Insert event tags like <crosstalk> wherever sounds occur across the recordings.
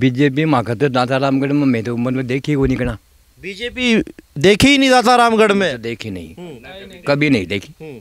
BJP म्हाका तर दातारामगढ़ में मैं तो उम्र में देखी वो निकला बीजेपी देखी ही नहीं दातारामगढ़ में देखी नहीं हम्म। कभी नहीं देखी हम्म।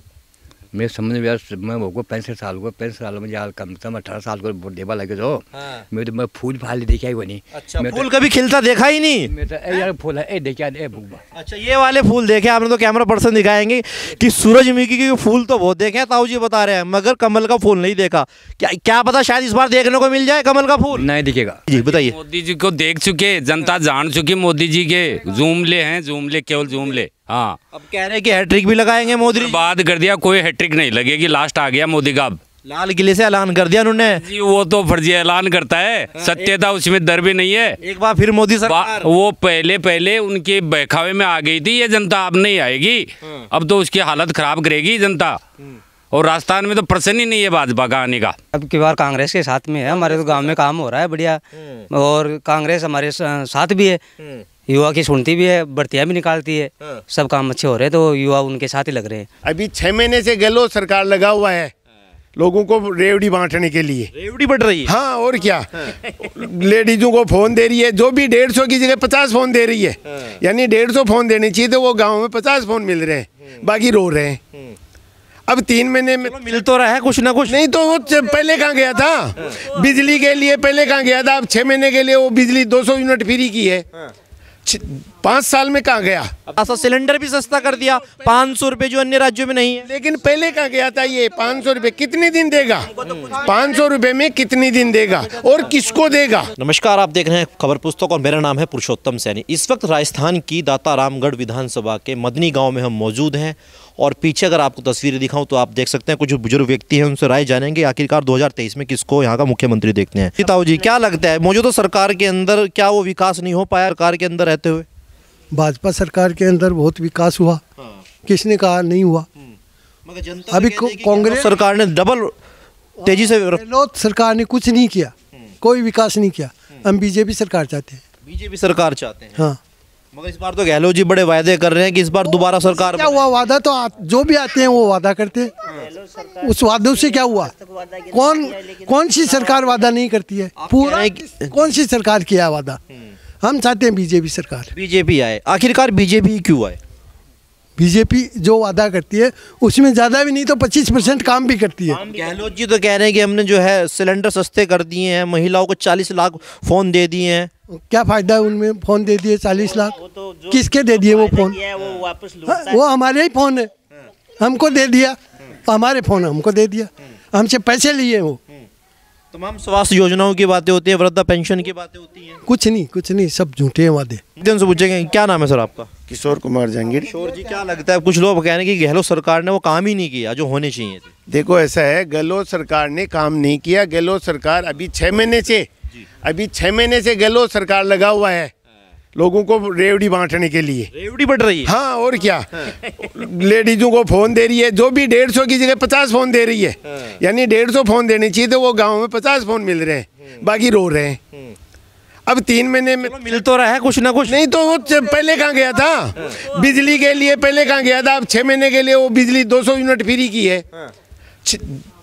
मैं समझ में यार मैं होगा पैंसठ साल को पैंसठ साल में यार कम से कम अठारह साल को देवा लगे जो हाँ। मैं तो मैं फूल फाल देखा ही नहीं अच्छा, तो- फूल कभी खिलता देखा ही नहीं मैं तो यार फूल है ए देखा ए अच्छा ये वाले फूल देखे आपने तो कैमरा पर्सन दिखाएंगे कि सूरजमुखी के फूल तो बहुत देखे हैं ताऊ जी बता रहे हैं मगर कमल का फूल नहीं देखा क्या क्या पता शायद इस बार देखने को मिल जाए कमल का फूल नहीं दिखेगा जी बताइए मोदी जी को देख चुके जनता जान चुकी मोदी जी के जूमले हैं ले केवल जूमले हाँ अब कह रहे हैं कि हैट्रिक भी लगाएंगे मोदी बात कर दिया कोई हैट्रिक नहीं लगेगी लास्ट आ गया मोदी का अब लाल किले से ऐलान कर दिया उन्होंने वो तो फर्जी ऐलान करता है हाँ, सत्यता उसमें दर भी नहीं है एक बार फिर मोदी सरकार वो पहले पहले उनके बहखावे में आ गई थी ये जनता अब नहीं आएगी हाँ। अब तो उसकी हालत खराब करेगी जनता हम्म। और राजस्थान में तो प्रसन्न ही नहीं है भाजपा का आने का अब की बार कांग्रेस के साथ में है हमारे तो गांव में काम हो रहा है बढ़िया हाँ। और कांग्रेस हमारे साथ भी है युवा की सुनती भी है भर्तियाँ भी निकालती है हाँ। सब काम अच्छे हो रहे हैं तो युवा उनके साथ ही लग रहे हैं अभी छः महीने से गहलोत सरकार लगा हुआ है लोगों को रेवड़ी बांटने के लिए रेवड़ी बढ़ रही है हाँ और क्या हाँ। <laughs> लेडीजों को फोन दे रही है जो भी डेढ़ सौ की जगह पचास फोन दे रही है हाँ। यानी डेढ़ सौ फोन देने चाहिए तो वो गाँव में पचास फोन मिल रहे हैं हाँ। बाकी रो रहे हैं अब तीन महीने में मिल तो रहा है कुछ ना कुछ नहीं तो वो पहले कहाँ गया था बिजली के लिए पहले कहाँ गया था अब छह महीने के लिए वो बिजली दो यूनिट फ्री की है पांच साल में कहा गया ऐसा सिलेंडर भी सस्ता कर दिया पाँच सौ रूपए जो अन्य राज्यों में नहीं है लेकिन पहले कहाँ गया था ये पाँच सौ रूपए कितने दिन देगा पाँच सौ रूपए में कितने दिन देगा और किसको देगा नमस्कार आप देख रहे हैं खबर पुस्तक और मेरा नाम है पुरुषोत्तम सैनी इस वक्त राजस्थान की दाता रामगढ़ विधानसभा के मदनी गाँव में हम मौजूद हैं और पीछे अगर आपको तस्वीरें दिखाऊं तो आप देख सकते हैं कुछ बुजुर्ग व्यक्ति हैं उनसे राय जानेंगे आखिरकार 2023 में किसको यहाँ का मुख्यमंत्री देखते हैं सीताओ जी क्या लगता है मौजूदा सरकार के अंदर क्या वो विकास नहीं हो पाया सरकार के अंदर रहते हुए भाजपा सरकार के अंदर बहुत विकास हुआ हाँ। किसने कहा नहीं हुआ हम्म। जनता अभी कांग्रेस सरकार ने डबल तेजी से सरकार ने कुछ नहीं किया हम्म। कोई विकास नहीं किया हम्म। हम बीजेपी सरकार चाहते हैं बीजेपी सरकार चाहते हैं हाँ मगर इस बार तो गहलोत जी बड़े वायदे कर रहे हैं कि इस बार दोबारा सरकार क्या हुआ वादा तो आ, जो भी आते हैं वो वादा करते हैं उस वादे से क्या हुआ कौन कौन सी सरकार वादा नहीं करती है पूरा कौन सी सरकार किया वादा हम्म। हम चाहते हैं बीजेपी सरकार बीजेपी आए आखिरकार बीजेपी क्यों आए बीजेपी जो वादा करती है उसमें ज़्यादा भी नहीं तो 25 परसेंट काम भी करती है गहलोत जी तो कह रहे हैं कि हमने जो है सिलेंडर सस्ते कर दिए हैं महिलाओं को 40 लाख फ़ोन दे दिए हैं क्या फ़ायदा है उनमें फ़ोन दे दिए 40 लाख तो किसके दे दिए वो फ़ोन वो वापस हाँ, वो हमारे ही फ़ोन है हमको दे दिया हमारे फ़ोन हमको दे दिया हमसे पैसे लिए वो तमाम स्वास्थ्य योजनाओं की बातें होती है वृद्धा पेंशन की बातें होती है कुछ नहीं कुछ नहीं सब झूठे हैं वादे से पूछेंगे क्या नाम है सर आपका किशोर कुमार जहांगीर किशोर जी क्या लगता है कुछ लोग कह रहे हैं कि गहलोत सरकार ने वो काम ही नहीं किया जो होने चाहिए थे देखो ऐसा है गहलोत सरकार ने काम नहीं किया गहलोत सरकार अभी छह महीने से अभी छह महीने से गहलोत सरकार लगा हुआ है लोगों को रेवड़ी बांटने के लिए रेवड़ी बढ़ रही है हाँ और क्या हाँ। <laughs> लेडीजों को फोन दे रही है जो भी डेढ़ सौ की जगह पचास फोन दे रही है हाँ। यानी डेढ़ सौ फोन देने चाहिए तो वो गांव में पचास फोन मिल रहे हैं हाँ। बाकी रो रहे हैं हाँ। अब तीन महीने में मिल तो रहा है कुछ ना कुछ नहीं तो वो पहले कहाँ गया था बिजली के लिए पहले कहाँ गया था अब छह महीने के लिए वो बिजली 200 यूनिट फ्री की है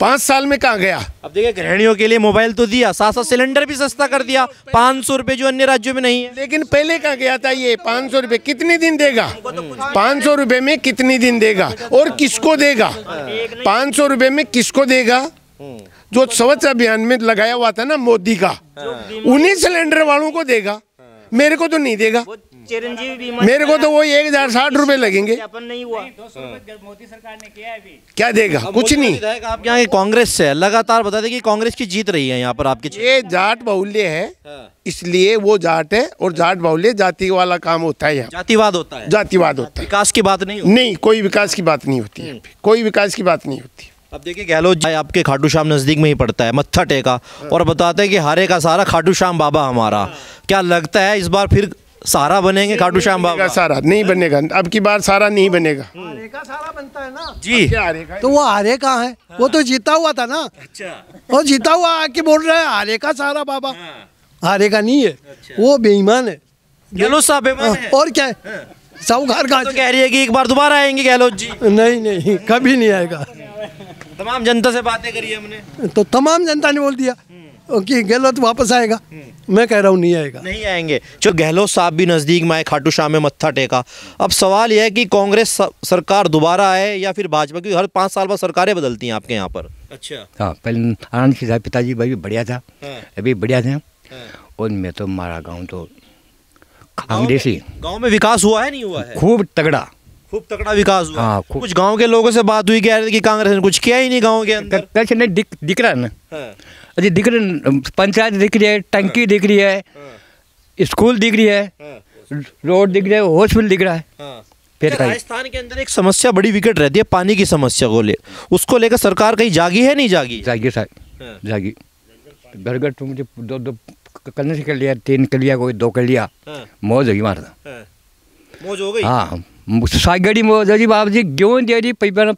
पाँच साल में कहाँ गया अब देखिए गृहणियों के लिए मोबाइल तो दिया साथ साथ सिलेंडर भी सस्ता कर दिया पाँच सौ रूपये जो अन्य राज्यों में नहीं है लेकिन पहले कहाँ गया था ये पाँच सौ रूपये कितने दिन देगा पाँच सौ रूपये में कितने दिन देगा और किसको देगा पाँच सौ रूपये में किसको देगा जो स्वच्छ अभियान में लगाया हुआ था ना मोदी का हाँ। उन्हीं सिलेंडर वालों को देगा मेरे को तो नहीं देगा चिरंजीवी बीमा मेरे को तो वो एक हजार साठ रूपए लगेंगे नहीं हुआ मोदी सरकार ने किया अभी क्या देगा कुछ नहीं आप यहाँ कांग्रेस से लगातार बता दें कि कांग्रेस की जीत रही है यहाँ पर आपके ये जाट बाहुल्य है हाँ। इसलिए वो जाट है और जाट बाहुल्य जाति वाला काम होता है यहाँ जातिवाद होता है जातिवाद होता है विकास की बात नहीं नहीं कोई विकास की बात नहीं होती है हम्म। कोई विकास की बात नहीं होती अब देखिए गहलोत आपके खाटू श्याम नज़दीक में ही पड़ता है मत्था टेका और बताते हैं कि हारे का सारा खाटू श्याम बाबा हमारा हाँ। क्या लगता है इस बार फिर सारा बनेंगे खाटू श्याम बाबा का सारा नहीं बनेगा अब की बार सारा नहीं बनेगा हम्म। आरेका सारा बनता है ना जी आरेका तो वो आरे का है वो तो जीता हुआ था ना अच्छा वो जीता हुआ आके बोल रहा है आरे का सारा बाबा हाँ। आरे का नहीं है अच्छा। वो बेईमान है गहलोत साहब बेईमान हाँ, है और क्या है हाँ। साहूकार का तो कह रही है कि एक बार दोबारा आएंगे गहलोत जी नहीं नहीं कभी नहीं आएगा तमाम जनता से बातें करी हमने तो तमाम जनता ने बोल दिया कि गहलोत वापस आएगा हम्म। मैं कह रहा हूँ नहीं आएगा नहीं आएंगे चलो गहलोत साहब भी नज़दीक में आए खाटू शाह में मत्था टेका अब सवाल यह है कि कांग्रेस सरकार दोबारा आए या फिर भाजपा की हर पाँच साल बाद सरकारें बदलती हैं आपके यहाँ पर अच्छा हाँ पहले आनंद साहब पिताजी भाई भी बढ़िया था हाँ। अभी बढ़िया थे हाँ। और मैं तो मारा गाँव तो कांग्रेस ही गाँव में विकास हुआ है नहीं हुआ है खूब तगड़ा खूब तगड़ा विकास हुआ हाँ, कुछ गांव के लोगों से बात हुई कह रहे थे कि कांग्रेस ने कुछ किया ही नहीं गांव के अंदर कैसे नहीं दिख दिख रहा है ना हाँ। अजी दिख रही पंचायत दिख रही है टंकी दिख रही है स्कूल दिख रही है रोड दिख रहा है हॉस्पिटल दिख रहा है फिर राजस्थान के अंदर एक समस्या बड़ी विकट रहती है पानी की समस्या को ले उसको लेकर सरकार कहीं जागी है नहीं जागी जागी साहब हाँ। जागी घर घर तो मुझे दो दो कलने से कर लिया तीन कर लिया कोई दो कर लिया हाँ। मौज होगी मारना हाँ। मौज हो गई हाँ सागड़ी मोदी बाबू जी गेहूँ दे रही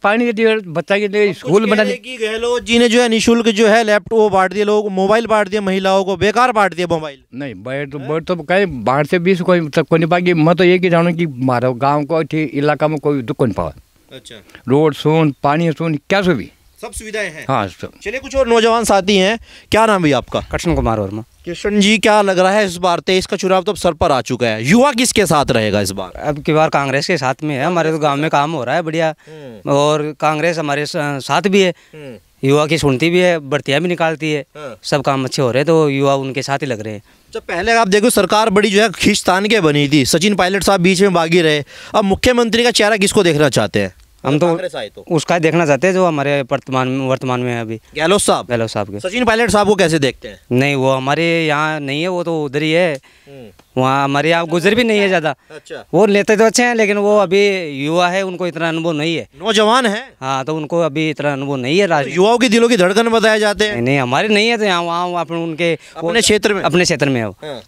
पानी दे रही बताइए स्कूल बना कि गहलोत जी ने जो है निशुल्क जो है लैपटॉप बांट दिए लोग मोबाइल बांट दिए महिलाओं को बेकार बांट दिए मोबाइल नहीं बैठ तो बैठ तो कहीं बाहर से भी कोई सबको नहीं पाएगी मैं तो ये कि जानू कि मारो गाँव को इलाका में कोई दुख नहीं पावा अच्छा रोड सुन पानी सुन क्या सुविधा सब सुविधाएं हैं हाँ चलिए कुछ और नौजवान साथी हैं क्या नाम भैया आपका कृष्ण कुमार वर्मा किशन जी क्या लग रहा है इस बार तेईस का चुनाव तो सर पर आ चुका है युवा किसके साथ रहेगा इस बार अब की बार कांग्रेस के साथ में है हमारे तो गांव में काम हो रहा है बढ़िया हम्म। और कांग्रेस हमारे साथ भी है हम्म। युवा की सुनती भी है बढ़तिया भी निकालती है हाँ। सब काम अच्छे हो रहे हैं तो युवा उनके साथ ही लग रहे हैं जब अच्छा, पहले आप देखो सरकार बड़ी जो है खींचतान के बनी थी सचिन पायलट साहब बीच में बागी रहे अब मुख्यमंत्री का चेहरा किसको देखना चाहते हैं हम तो आए तो उसका देखना चाहते हैं जो हमारे वर्तमान वर्तमान में है अभी गहलोत साहब गहलोत साहब के सचिन पायलट साहब को कैसे देखते हैं नहीं वो हमारे यहाँ नहीं है वो तो उधर ही है हम्म। वहाँ हमारे यहाँ अच्छा, गुजर भी नहीं है अच्छा, ज़्यादा अच्छा वो लेते तो अच्छे हैं लेकिन वो अभी युवा है उनको इतना अनुभव नहीं है नौजवान है हाँ तो उनको अभी इतना अनुभव नहीं है राज तो युवाओं के दिलों की धड़कन बताए जाते हैं नहीं हमारे नहीं है तो यहाँ वहाँ उनके अपने क्षेत्र में अपने क्षेत्र में है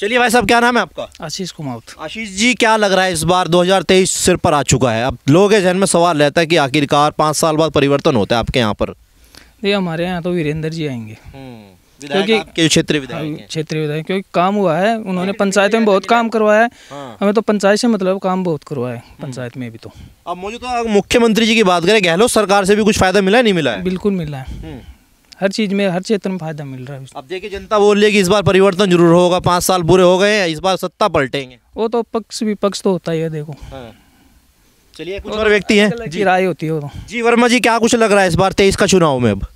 चलिए भाई साहब क्या नाम है आपका आशीष कुमार आशीष जी क्या लग रहा है इस बार 2023 सिर पर आ चुका है अब लोगों के जहन में सवाल रहता है कि आखिरकार पाँच साल बाद परिवर्तन होता है आपके यहाँ पर नहीं हमारे यहाँ तो वीरेंद्र जी आएंगे हम्म, क्योंकि क्षेत्रीय विधायक हाँ, क्षेत्रीय विधायक क्योंकि काम हुआ है उन्होंने पंचायत में बहुत काम करवाया है हाँ। हमें तो पंचायत से मतलब काम बहुत करवाया है हम्म। पंचायत में भी तो अब मुझे तो मुख्यमंत्री जी की बात करें गहलोत सरकार से भी कुछ फायदा मिला है नहीं मिला है बिल्कुल मिला है हम्म। हर चीज़ में हर क्षेत्र में फायदा मिल रहा है अब देखिए जनता बोल रही है कि इस बार परिवर्तन जरूर होगा पाँच साल बुरे हो गए इस बार सत्ता पलटेंगे वो तो पक्ष विपक्ष तो होता ही है देखो हाँ। चलिए कुछ और व्यक्ति हैं जी राय होती है तो। जी वर्मा जी क्या कुछ लग रहा है इस बार तेईस का चुनाव में अब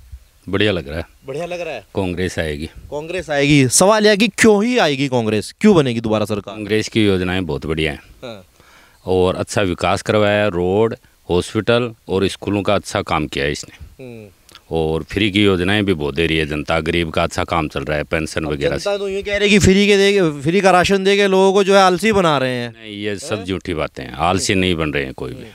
बढ़िया लग रहा है बढ़िया लग रहा है कांग्रेस आएगी कांग्रेस आएगी सवाल यह है कि क्यों ही आएगी कांग्रेस क्यों बनेगी दोबारा सरकार कांग्रेस की योजनाएं बहुत बढ़िया हैं हाँ। और अच्छा विकास करवाया रोड हॉस्पिटल और स्कूलों का अच्छा काम किया है इसने हम्म। और फ्री की योजनाएं भी बहुत दे रही है जनता गरीब का अच्छा काम चल रहा है पेंशन वगैरह से तो ये कह रहे कि फ्री के देके फ्री का राशन दे के लोगों को जो है आलसी बना रहे हैं नहीं ये सब झूठी बातें हैं आलसी नहीं बन रहे हैं कोई भी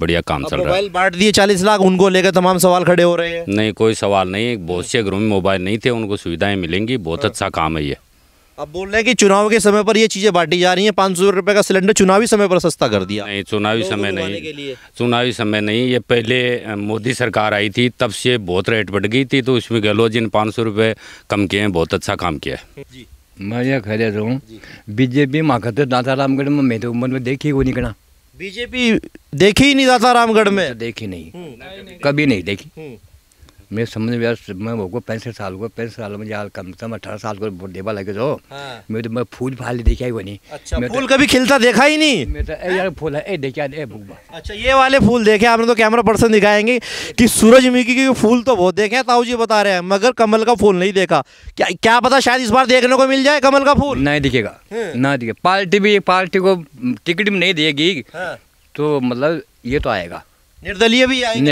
बढ़िया काम चल रहा है बांट दिए चालीस लाख उनको लेकर तमाम सवाल खड़े हो रहे हैं नहीं कोई सवाल नहीं बहुत से घरों में मोबाइल नहीं थे उनको सुविधाएं मिलेंगी बहुत हाँ। अच्छा काम है ये अब बोल रहे हैं कि चुनाव के समय पर ये चीज़ें बांटी जा रही हैं पाँच सौ रुपये का सिलेंडर चुनावी समय पर सस्ता कर दिया नहीं चुनावी समय नहीं चुनावी समय नहीं ये पहले मोदी सरकार आई थी तब से बहुत रेट बढ़ गई थी तो उसमें गहलोत जी ने पाँच सौ रुपये कम किए हैं बहुत अच्छा काम किया है मैं ये कह रहा हूँ बीजेपी माखत दादा रामगढ़ में मैं तो उम्र में देखी वो निकला बीजेपी देखी ही नहीं दाता रामगढ़ में देखी नहीं हम्म। कभी नहीं देखी हम्म। मेरे समझ में यार मैं होगा पैंसठ साल हुआ पैंसठ साल में यार कम से कम अठारह साल को देवा लगे तो हाँ। मैं तो मैं फूल फाल देखा ही वो नहीं अच्छा, मैं तो- फूल तो, कभी खिलता देखा ही नहीं मैं तो ए यार फूल है ए देखा ए अच्छा ये वाले फूल देखे आपने तो कैमरा पर्सन दिखाएंगे कि सूरजमुखी के फूल तो बहुत देखे हैं ताऊ जी बता रहे हैं मगर कमल का फूल नहीं देखा क्या क्या पता शायद इस बार देखने को मिल जाए कमल का फूल नहीं दिखेगा हम्म। ना दिखे पार्टी भी पार्टी को टिकट भी नहीं देगी हाँ। तो मतलब ये तो आएगा निर्दलीय भी हाँ, आएगा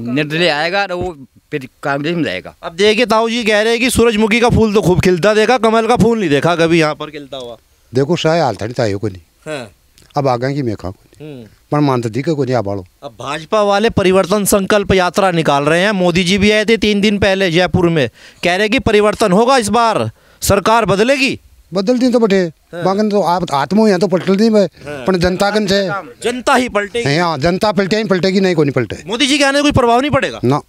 निर्दलीय तो आएगा वो फिर काम नहीं जाएगा अब देखिए ताऊ जी कह रहे हैं कि सूरजमुखी का फूल तो खूब खिलता देखा कमल का फूल नहीं देखा कभी यहाँ पर खिलता हुआ देखो शायद हाल नहीं ताइयो को नहीं हाँ। अब आ गए की मैं खाऊ हम्म। पर मानते दी को नहीं आबाड़ो अब भाजपा वाले परिवर्तन संकल्प यात्रा निकाल रहे हैं मोदी जी भी आए थे तीन दिन पहले जयपुर में कह रहे कि परिवर्तन होगा इस बार सरकार बदलेगी बदल दी तो बटे हाँ। बाकी तो आप आत्म यहाँ तो पलटल दी मैं हाँ। पर जनता कन से जनता ही पलटे जनता पलटे ही पलटेगी नहीं को नहीं पलटे मोदी जी के आने कोई प्रभाव नहीं पड़ेगा ना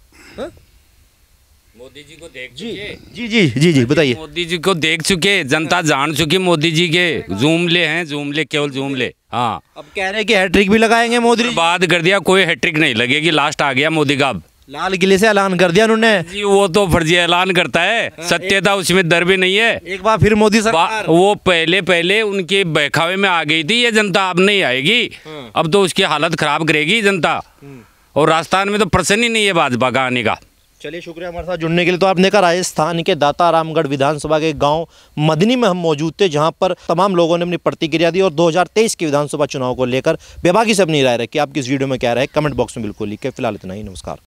मोदी जी को देख जी जी जी जी जी बताइए मोदी जी को देख चुके जनता जान चुकी मोदी जी के जूम ले हैं जूम ले केवल जूम ले हाँ अब कह रहे हैं कि हैट्रिक भी लगाएंगे मोदी बात कर दिया कोई हैट्रिक नहीं लगेगी लास्ट आ गया मोदी का अब लाल किले से ऐलान कर दिया उन्होंने वो तो फर्जी ऐलान करता है हाँ, सत्यता उसमें दर भी नहीं है एक बार फिर मोदी सरकार वो पहले पहले उनके बहखावे में आ गई थी ये जनता अब नहीं आएगी हाँ। अब तो उसकी हालत खराब करेगी जनता हम्म। और राजस्थान में तो प्रसन्न ही नहीं है भाजपा का आने का चलिए शुक्रिया हमारे साथ जुड़ने के लिए तो आपने कहा राजस्थान के दाता रामगढ़ विधानसभा के गांव मदनी में हम मौजूद थे जहां पर तमाम लोगों ने अपनी प्रतिक्रिया दी और 2023 के विधानसभा चुनाव को लेकर बेबाकी से अपनी राय रखी आप किस वीडियो में क्या रहे कमेंट बॉक्स में बिल्कुल लिखे फिलहाल इतना ही नमस्कार